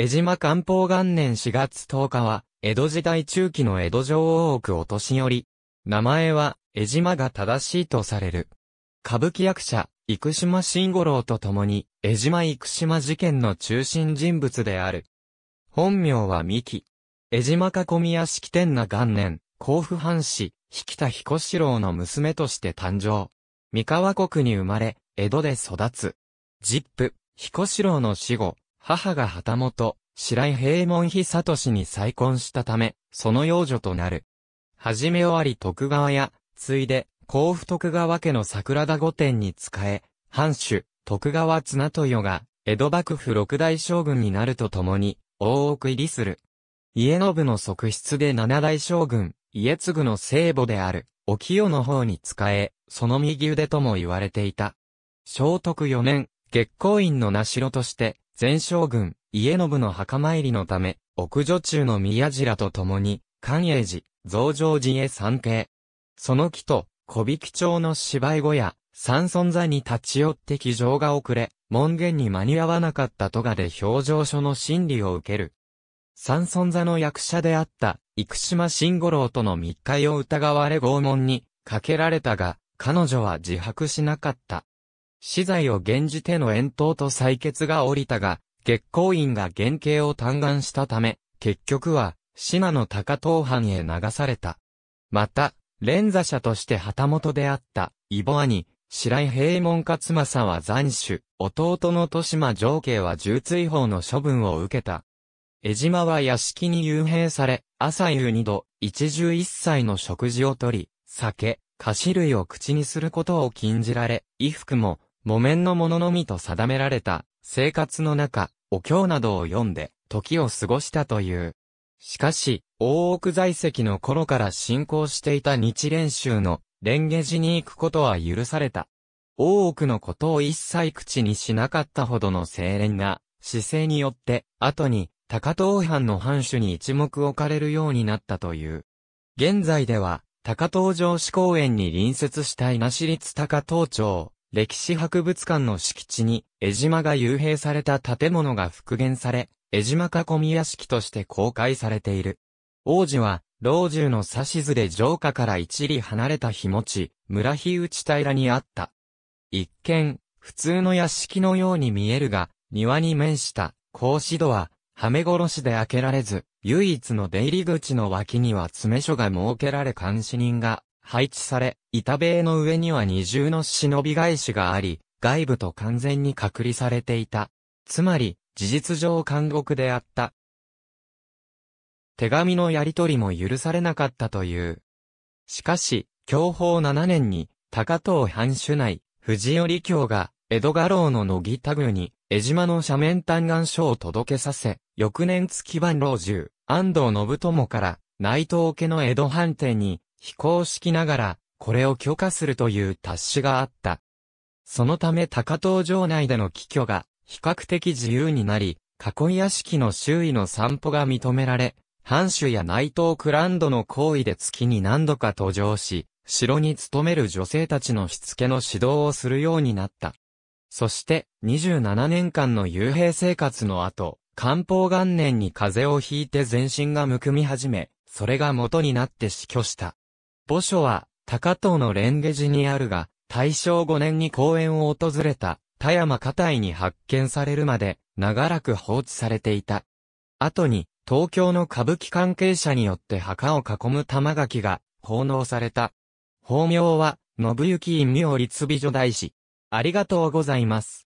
江島漢方元年4月10日は、江戸時代中期の江戸城多くお年寄り。名前は、江島が正しいとされる。歌舞伎役者、生島慎五郎と共に、江島生島事件の中心人物である。本名は三木。江島囲み屋式典な元年、甲府藩士、引田彦四郎の娘として誕生。三河国に生まれ、江戸で育つ。ジップ、彦四郎の死後、母が旗本、白井平門妃氏に再婚したため、その養女となる。はじめ終わり徳川や、ついで、甲府徳川家の桜田御殿に仕え、藩主、徳川綱豊が、江戸幕府六大将軍になるとともに、大奥入りする。家信の側室で七大将軍、家継の聖母である、お清の方に仕え、その右腕とも言われていた。聖徳四年、月光院の名城として、前将軍、家信の墓参りのため、奥女中の宮寺らと共に、寛永寺、増上寺へ参詣。その木と、小引町の芝居小屋、三尊座に立ち寄って騎乗が遅れ、門限に間に合わなかったとがで表情書の審理を受ける。三尊座の役者であった、生島慎五郎との密会を疑われ拷問に、かけられたが、彼女は自白しなかった。死罪を厳じての遠投と採決が降りたが、月光院が原型を嘆願したため、結局は、島の高東藩へ流された。また、連座者として旗本であった、イボアニ、白井平門勝正は残首、弟の豊島上慶は重追放の処分を受けた。江島は屋敷に幽閉され、朝夕二度、一汁一歳の食事をとり、酒、菓子類を口にすることを禁じられ、衣服も、木綿のもののみと定められた生活の中、お経などを読んで時を過ごしたという。しかし、大奥在籍の頃から信仰していた日蓮宗の蓮華寺に行くことは許された。大奥のことを一切口にしなかったほどの清廉な姿勢によって、後に高遠藩の藩主に一目置かれるようになったという。現在では、高遠城址公園に隣接した稲市立高遠町、歴史博物館の敷地に、江島が幽閉された建物が復元され、江島囲み屋敷として公開されている。王子は、老中の指図で城下から一里離れた日持ち、村日内平にあった。一見、普通の屋敷のように見えるが、庭に面した、格子戸は、はめ殺しで開けられず、唯一の出入り口の脇には詰め所が設けられ監視人が配置され、板塀の上には二重の忍び返しがあり、外部と完全に隔離されていた。つまり、事実上監獄であった。手紙のやり取りも許されなかったという。しかし、教法7年に、高藤藩主内、藤頼教が、江戸画廊の野木田具に、江島の斜面嘆願書を届けさせ、翌年月番老中、安藤信友から、内藤家の江戸藩邸に、非公式ながら、これを許可するという達しがあった。そのため高東城内での寄居が比較的自由になり、囲い屋敷の周囲の散歩が認められ、藩主や内藤クランドの行為で月に何度か登場し、城に勤める女性たちのしつけの指導をするようになった。そして、27年間の幽閉生活の後、漢方元年に風邪をひいて全身がむくみ始め、それが元になって死去した。墓所は、高遠の蓮華寺にあるが、大正5年に公園を訪れた、田山家体に発見されるまで、長らく放置されていた。後に、東京の歌舞伎関係者によって墓を囲む玉垣が、奉納された。法名は、信行院妙立美女大師。ありがとうございます。